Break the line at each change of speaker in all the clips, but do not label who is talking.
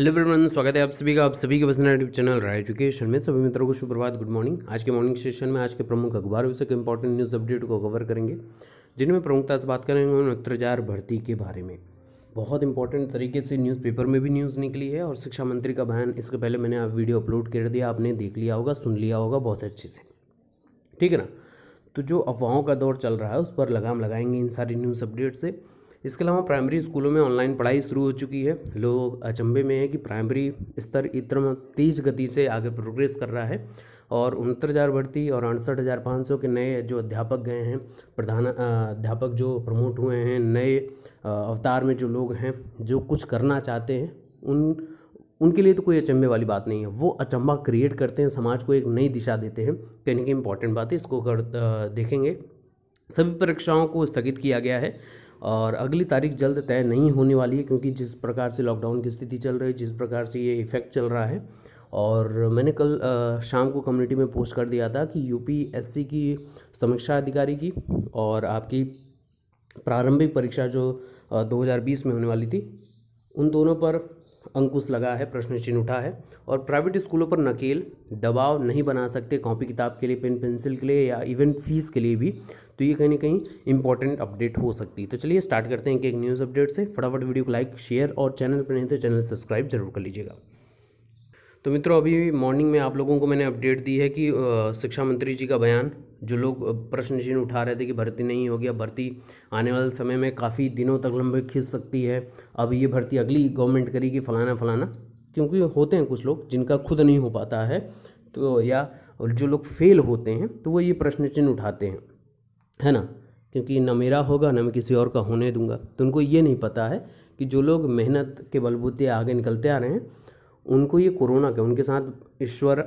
hello everyone स्वागत है आप सभी का आप सभी के पसंद यूट्यूब चैनल राय एजुकेशन में सभी मित्रों को सुप्रभात गुड मॉर्निंग आज के मॉर्निंग सेशन में आज के प्रमुख अखबारों से इंपॉर्टेंट न्यूज़ अपडेट को कवर करेंगे जिनमें प्रमुखता से बात करेंगे उनहत्तर भर्ती के बारे में बहुत इंपॉर्टेंट तरीके से न्यूज़पेपर में भी न्यूज़ निकली है और शिक्षा मंत्री का बयान इसके पहले मैंने आप वीडियो अपलोड कर दिया आपने देख लिया होगा सुन लिया होगा बहुत अच्छे से ठीक है ना तो जो अफवाहों का दौर चल रहा है उस पर लगाम लगाएंगे इन सारी न्यूज़ अपडेट से इसके अलावा प्राइमरी स्कूलों में ऑनलाइन पढ़ाई शुरू हो चुकी है लोग अचंभे में है कि प्राइमरी स्तर इतना तेज़ गति से आगे प्रोग्रेस कर रहा है और उनहत्तर हज़ार भर्ती और अड़सठ हज़ार पाँच सौ के नए जो अध्यापक गए हैं प्रधान अध्यापक जो प्रमोट हुए हैं नए अवतार में जो लोग हैं जो कुछ करना चाहते हैं उन उनके लिए तो कोई अचंभे वाली बात नहीं है वो अचंभा क्रिएट करते हैं समाज को एक नई दिशा देते हैं कहने की इंपॉर्टेंट बात है इसको कर देखेंगे सभी परीक्षाओं को स्थगित किया गया है और अगली तारीख जल्द तय नहीं होने वाली है क्योंकि जिस प्रकार से लॉकडाउन की स्थिति चल रही है जिस प्रकार से ये इफ़ेक्ट चल रहा है और मैंने कल शाम को कम्युनिटी में पोस्ट कर दिया था कि यूपीएससी की समीक्षा अधिकारी की और आपकी प्रारंभिक परीक्षा जो आ, 2020 में होने वाली थी उन दोनों पर अंकुश लगा है प्रश्न चिन्ह उठा है और प्राइवेट स्कूलों पर नकेल दबाव नहीं बना सकते कॉपी किताब के लिए पेन पेंसिल के लिए या इवन फीस के लिए भी तो ये कहीं ना कहीं इंपॉर्टेंट अपडेट हो सकती है तो चलिए स्टार्ट करते हैं एक एक न्यूज़ अपडेट से फटाफट वीडियो को लाइक शेयर और चैनल पर नहीं तो चैनल सब्सक्राइब जरूर कर लीजिएगा तो मित्रों अभी मॉर्निंग में आप लोगों को मैंने अपडेट दी है कि शिक्षा मंत्री जी का बयान जो लोग प्रश्न चिन्ह उठा रहे थे कि भर्ती नहीं होगी अब भर्ती आने वाले समय में काफ़ी दिनों तक लंबे खींच सकती है अब ये भर्ती अगली गवर्नमेंट करेगी फलाना फलाना क्योंकि होते हैं कुछ लोग जिनका खुद नहीं हो पाता है तो या जो लोग फेल होते हैं तो वो ये प्रश्न चिन्ह उठाते हैं है ना क्योंकि ना मेरा होगा ना मैं किसी और का होने दूंगा तो उनको ये नहीं पता है कि जो लोग मेहनत के बलबूते आगे निकलते आ रहे हैं उनको ये कोरोना का उनके साथ ईश्वर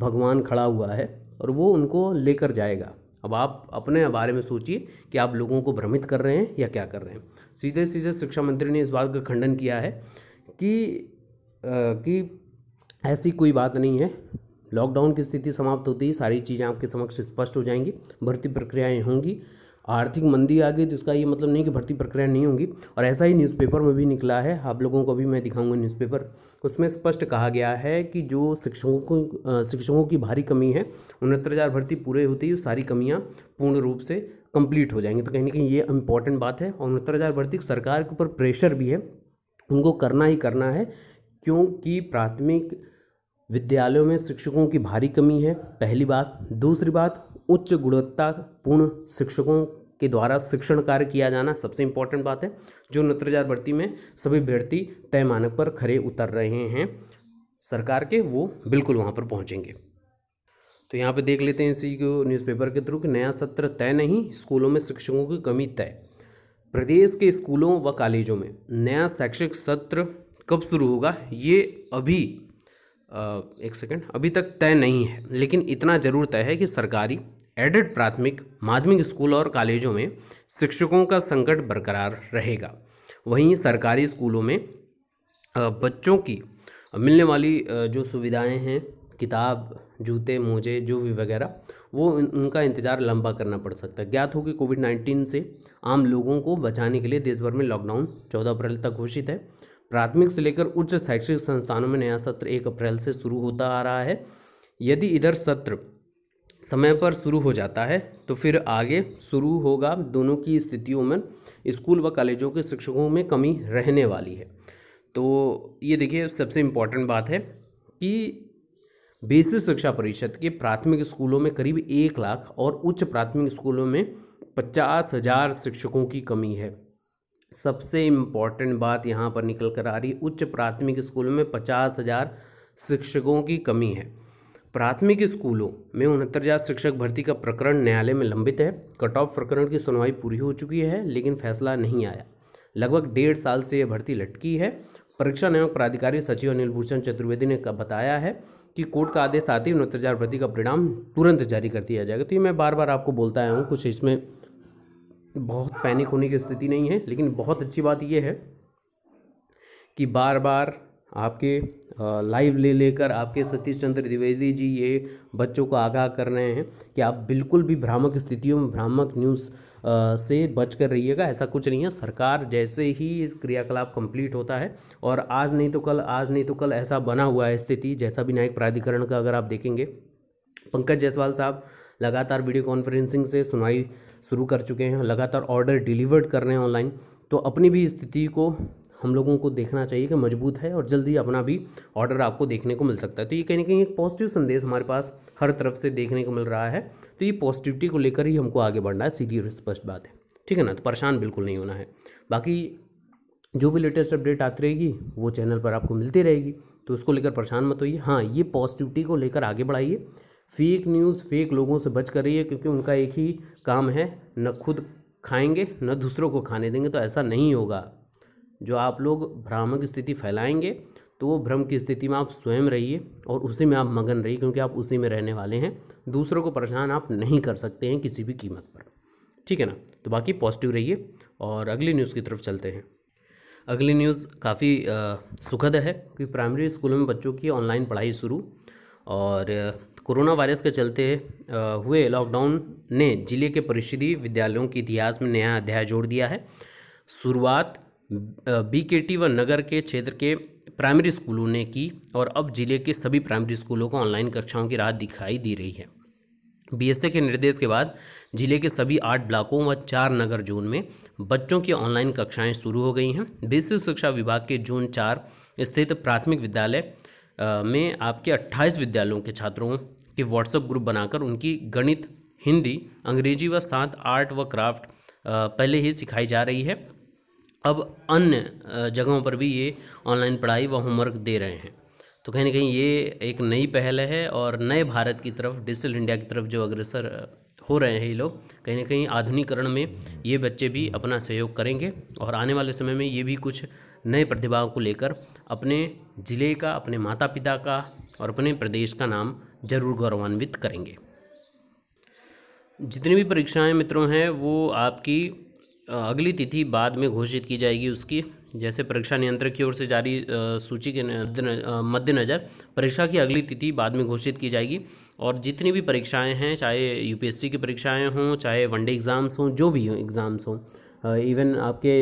भगवान खड़ा हुआ है और वो उनको लेकर जाएगा अब आप अपने बारे में सोचिए कि आप लोगों को भ्रमित कर रहे हैं या क्या कर रहे हैं सीधे सीधे शिक्षा मंत्री ने इस बात का खंडन किया है कि आ, कि ऐसी कोई बात नहीं है लॉकडाउन की स्थिति समाप्त होती ही सारी चीज़ें आपके समक्ष स्पष्ट हो जाएंगी भर्ती प्रक्रियाएं होंगी आर्थिक मंदी आ गई तो इसका ये मतलब नहीं कि भर्ती प्रक्रिया नहीं होंगी और ऐसा ही न्यूज़पेपर में भी निकला है आप लोगों को भी मैं दिखाऊंगा न्यूज़पेपर उसमें स्पष्ट कहा गया है कि जो शिक्षकों को शिक्षकों की भारी कमी है उनहत्तर हज़ार भर्ती पूरे होते ही सारी कमियाँ पूर्ण रूप से कंप्लीट हो जाएंगी तो कहीं ना कहीं ये इंपॉर्टेंट बात है और उनहत्तर हज़ार भर्ती सरकार के ऊपर प्रेशर भी है उनको करना ही करना है क्योंकि प्राथमिक विद्यालयों में शिक्षकों की भारी कमी है पहली बात दूसरी बात उच्च गुणवत्तापूर्ण शिक्षकों के द्वारा शिक्षण कार्य किया जाना सबसे इंपॉर्टेंट बात है जो नत्रजार भर्ती में सभी अभ्यर्थी तय मानक पर खड़े उतर रहे हैं सरकार के वो बिल्कुल वहाँ पर पहुँचेंगे तो यहाँ पे देख लेते हैं इसी को न्यूज़पेपर के थ्रू कि नया सत्र तय नहीं स्कूलों में शिक्षकों की कमी तय प्रदेश के स्कूलों व कॉलेजों में नया शैक्षिक सत्र कब शुरू होगा ये अभी आ, एक सेकेंड अभी तक तय नहीं है लेकिन इतना ज़रूर तय है कि सरकारी एडेड प्राथमिक माध्यमिक स्कूल और कॉलेजों में शिक्षकों का संकट बरकरार रहेगा वहीं सरकारी स्कूलों में बच्चों की मिलने वाली जो सुविधाएं हैं किताब जूते मोजे जो भी वगैरह वो उनका इंतज़ार लंबा करना पड़ सकता है ज्ञात हो कि कोविड नाइन्टीन से आम लोगों को बचाने के लिए देश भर में लॉकडाउन चौदह अप्रैल तक घोषित है प्राथमिक से लेकर उच्च शैक्षिक संस्थानों में नया सत्र एक अप्रैल से शुरू होता आ रहा है यदि इधर सत्र समय पर शुरू हो जाता है तो फिर आगे शुरू होगा दोनों की स्थितियों में स्कूल व कॉलेजों के शिक्षकों में कमी रहने वाली है तो ये देखिए सबसे इम्पॉर्टेंट बात है कि बेसिक शिक्षा परिषद के प्राथमिक स्कूलों में करीब एक लाख और उच्च प्राथमिक स्कूलों में पचास हज़ार शिक्षकों की कमी है सबसे इम्पॉर्टेंट बात यहाँ पर निकल कर आ रही उच्च प्राथमिक स्कूलों में पचास हज़ार शिक्षकों की कमी है प्राथमिक स्कूलों में उनहत्तर हज़ार शिक्षक भर्ती का प्रकरण न्यायालय में लंबित है कट ऑफ प्रकरण की सुनवाई पूरी हो चुकी है लेकिन फैसला नहीं आया लगभग डेढ़ साल से यह भर्ती लटकी है परीक्षा नियामक प्राधिकारी सचिव अनिल भूषण चतुर्वेदी ने बताया है कि कोर्ट का आदेश आते ही उनहत्तर हज़ार भर्ती का परिणाम तुरंत जारी कर दिया जाएगा तो ये मैं बार बार आपको बोलता आया हूँ कुछ इसमें बहुत पैनिक होने की स्थिति नहीं है लेकिन बहुत अच्छी बात यह है कि बार बार आपके लाइव ले लेकर आपके सतीश चंद्र द्विवेदी जी ये बच्चों को आगाह कर रहे हैं कि आप बिल्कुल भी भ्रामक स्थितियों में भ्रामक न्यूज़ से बच कर रहिएगा ऐसा कुछ नहीं है सरकार जैसे ही क्रियाकलाप कंप्लीट होता है और आज नहीं तो कल आज नहीं तो कल ऐसा बना हुआ है स्थिति जैसा भी न्यायिक प्राधिकरण का अगर आप देखेंगे पंकज जायसवाल साहब लगातार वीडियो कॉन्फ्रेंसिंग से सुनवाई शुरू कर चुके हैं लगातार ऑर्डर डिलीवर्ड कर रहे हैं ऑनलाइन तो अपनी भी स्थिति को हम लोगों को देखना चाहिए कि मजबूत है और जल्दी अपना भी ऑर्डर आपको देखने को मिल सकता है तो ये कहीं ना कहीं एक पॉजिटिव संदेश हमारे पास हर तरफ से देखने को मिल रहा है तो ये पॉजिटिविटी को लेकर ही हमको आगे बढ़ना है सीधी और स्पष्ट बात है ठीक है ना तो परेशान बिल्कुल नहीं होना है बाकी जो भी लेटेस्ट अपडेट आती रहेगी वो चैनल पर आपको मिलती रहेगी तो उसको लेकर परेशान मत होइए हाँ ये पॉजिटिविटी को लेकर आगे बढ़ाइए फेक न्यूज़ फेक लोगों से बच कर रही है क्योंकि उनका एक ही काम है न खुद खाएंगे न दूसरों को खाने देंगे तो ऐसा नहीं होगा जो आप लोग भ्रामक स्थिति फैलाएंगे तो वो भ्रम की स्थिति में आप स्वयं रहिए और उसी में आप मगन रहिए क्योंकि आप उसी में रहने वाले हैं दूसरों को परेशान आप नहीं कर सकते हैं किसी भी कीमत पर ठीक है ना तो बाकी पॉजिटिव रहिए और अगली न्यूज़ की तरफ चलते हैं अगली न्यूज़ काफ़ी सुखद है कि प्राइमरी स्कूलों में बच्चों की ऑनलाइन पढ़ाई शुरू और कोरोना वायरस के चलते हुए लॉकडाउन ने जिले के परिषदीय विद्यालयों के इतिहास में नया अध्याय जोड़ दिया है शुरुआत बी के टी व नगर के क्षेत्र के प्राइमरी स्कूलों ने की और अब जिले के सभी प्राइमरी स्कूलों को ऑनलाइन कक्षाओं की राह दिखाई दे रही है ए के निर्देश के बाद जिले के सभी आठ ब्लॉकों व चार नगर जोन में बच्चों की ऑनलाइन कक्षाएं शुरू हो गई हैं बेसिक शिक्षा विभाग के जोन चार स्थित प्राथमिक विद्यालय में आपके 28 विद्यालयों के छात्रों के व्हाट्सएप ग्रुप बनाकर उनकी गणित हिंदी अंग्रेजी व साथ आर्ट व क्राफ्ट पहले ही सिखाई जा रही है अब अन्य जगहों पर भी ये ऑनलाइन पढ़ाई व होमवर्क दे रहे हैं तो कहीं ना कहीं ये एक नई पहल है और नए भारत की तरफ डिजिटल इंडिया की तरफ जो अग्रसर हो रहे हैं ये लोग कहीं ना कहीं आधुनिकरण में ये बच्चे भी अपना सहयोग करेंगे और आने वाले समय में ये भी कुछ नए प्रतिभाओं को लेकर अपने ज़िले का अपने माता पिता का और अपने प्रदेश का नाम जरूर गौरवान्वित करेंगे जितनी भी परीक्षाएं मित्रों हैं वो आपकी अगली तिथि बाद में घोषित की जाएगी उसकी जैसे परीक्षा नियंत्रक की ओर से जारी सूची के मद्देनज़र परीक्षा की अगली तिथि बाद में घोषित की जाएगी और जितनी भी परीक्षाएं हैं चाहे यूपीएससी की परीक्षाएं हों चाहे वनडे एग्ज़ाम्स हों जो भी हों एग्ज़ाम्स हों इवन आपके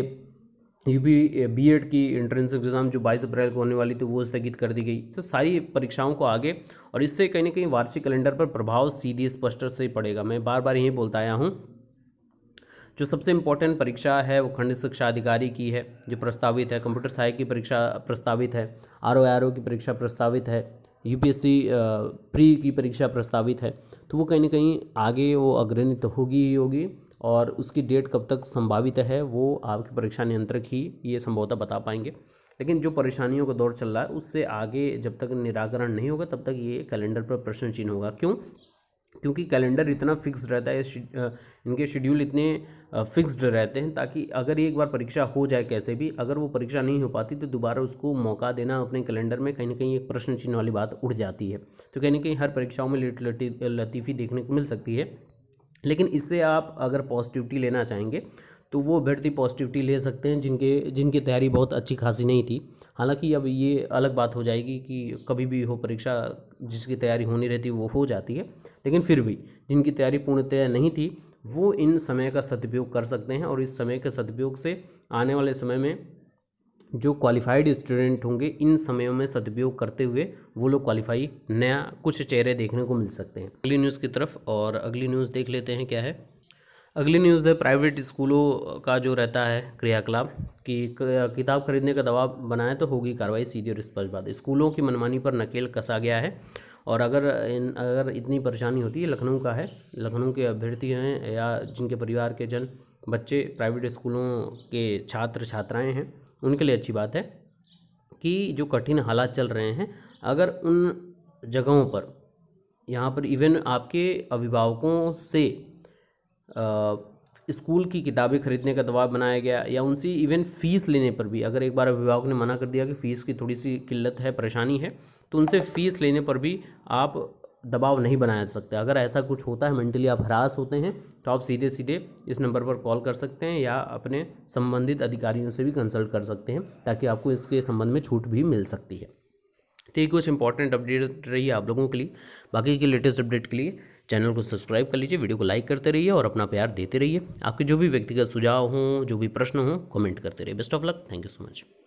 यू पी बी एड की एंट्रेंस एग्ज़ाम जो 22 अप्रैल को होने वाली थी वो स्थगित कर दी गई तो सारी परीक्षाओं को आगे और इससे कहीं ना कहीं वार्षिक कैलेंडर पर प्रभाव सीधे स्पष्ट से ही पड़ेगा मैं बार बार यही बोलता आया हूँ जो सबसे इम्पोर्टेंट परीक्षा है वो खंड शिक्षा अधिकारी की है जो प्रस्तावित है कंप्यूटर सहायक की परीक्षा प्रस्तावित है आर ओ आर ओ की परीक्षा प्रस्तावित है U P S C pre की परीक्षा प्रस्तावित है तो वो कहीं ना कहीं आगे वो अग्रणित तो होगी ही होगी और उसकी डेट कब तक संभावित है वो आपके परीक्षा नियंत्रक ही ये संभवतः बता पाएंगे लेकिन जो परेशानियों का दौर चल रहा है उससे आगे जब तक निराकरण नहीं होगा तब तक ये कैलेंडर पर प्रश्न चिन्ह होगा क्यों क्योंकि कैलेंडर इतना फिक्स्ड रहता है इनके शेड्यूल इतने फिक्स्ड रहते हैं ताकि अगर एक बार परीक्षा हो जाए कैसे भी अगर वो परीक्षा नहीं हो पाती तो दोबारा उसको मौका देना अपने कैलेंडर में कहीं ना कहीं एक प्रश्न चिन्ह वाली बात उड़ जाती है तो कहीं ना कहीं हर परीक्षाओं में लेट लतीफ़ी देखने को मिल सकती है लेकिन इससे आप अगर पॉजिटिविटी लेना चाहेंगे तो वो अभ्यर्थी पॉजिटिविटी ले सकते हैं जिनके जिनकी तैयारी बहुत अच्छी खासी नहीं थी हालांकि अब ये अलग बात हो जाएगी कि कभी भी हो परीक्षा जिसकी तैयारी होनी रहती वो हो जाती है लेकिन फिर भी जिनकी तैयारी पूर्णतया नहीं थी वो इन समय का सदुपयोग कर सकते हैं और इस समय के सदुपयोग से आने वाले समय में जो क्वालिफाइड स्टूडेंट होंगे इन समयों में सदुपयोग करते हुए वो लोग क्वालिफाई नया कुछ चेहरे देखने को मिल सकते हैं अगली न्यूज़ की तरफ और अगली न्यूज़ देख लेते हैं क्या है अगली न्यूज़ है प्राइवेट स्कूलों का जो रहता है क्रियाकलाप कि किताब खरीदने का दबाव बनाए तो होगी कार्रवाई सीधी और स्पष्ट बात स्कूलों की मनमानी पर नकेल कसा गया है और अगर इन अगर इतनी परेशानी होती है लखनऊ का है लखनऊ के अभ्यर्थी हैं या जिनके परिवार के जन बच्चे प्राइवेट स्कूलों के छात्र छात्राएं हैं उनके लिए अच्छी बात है कि जो कठिन हालात चल रहे हैं अगर उन जगहों पर यहाँ पर इवन आपके अभिभावकों से स्कूल की किताबें खरीदने का दबाव बनाया गया या उनसे इवन फ़ीस लेने पर भी अगर एक बार अभिभावक ने मना कर दिया कि फ़ीस की थोड़ी सी किल्लत है परेशानी है तो उनसे फ़ीस लेने पर भी आप दबाव नहीं बनाया सकते अगर ऐसा कुछ होता है मेंटली आप हरास होते हैं तो आप सीधे सीधे इस नंबर पर कॉल कर सकते हैं या अपने संबंधित अधिकारियों से भी कंसल्ट कर सकते हैं ताकि आपको इसके संबंध में छूट भी मिल सकती है तो ये कुछ इंपॉर्टेंट अपडेट रही है आप लोगों के लिए बाकी की लेटेस्ट अपडेट के लिए चैनल को सब्सक्राइब कर लीजिए वीडियो को लाइक करते रहिए और अपना प्यार देते रहिए आपके जो भी व्यक्तिगत सुझाव हों जो भी प्रश्न हों कमेंट करते रहिए best of luck thank you so much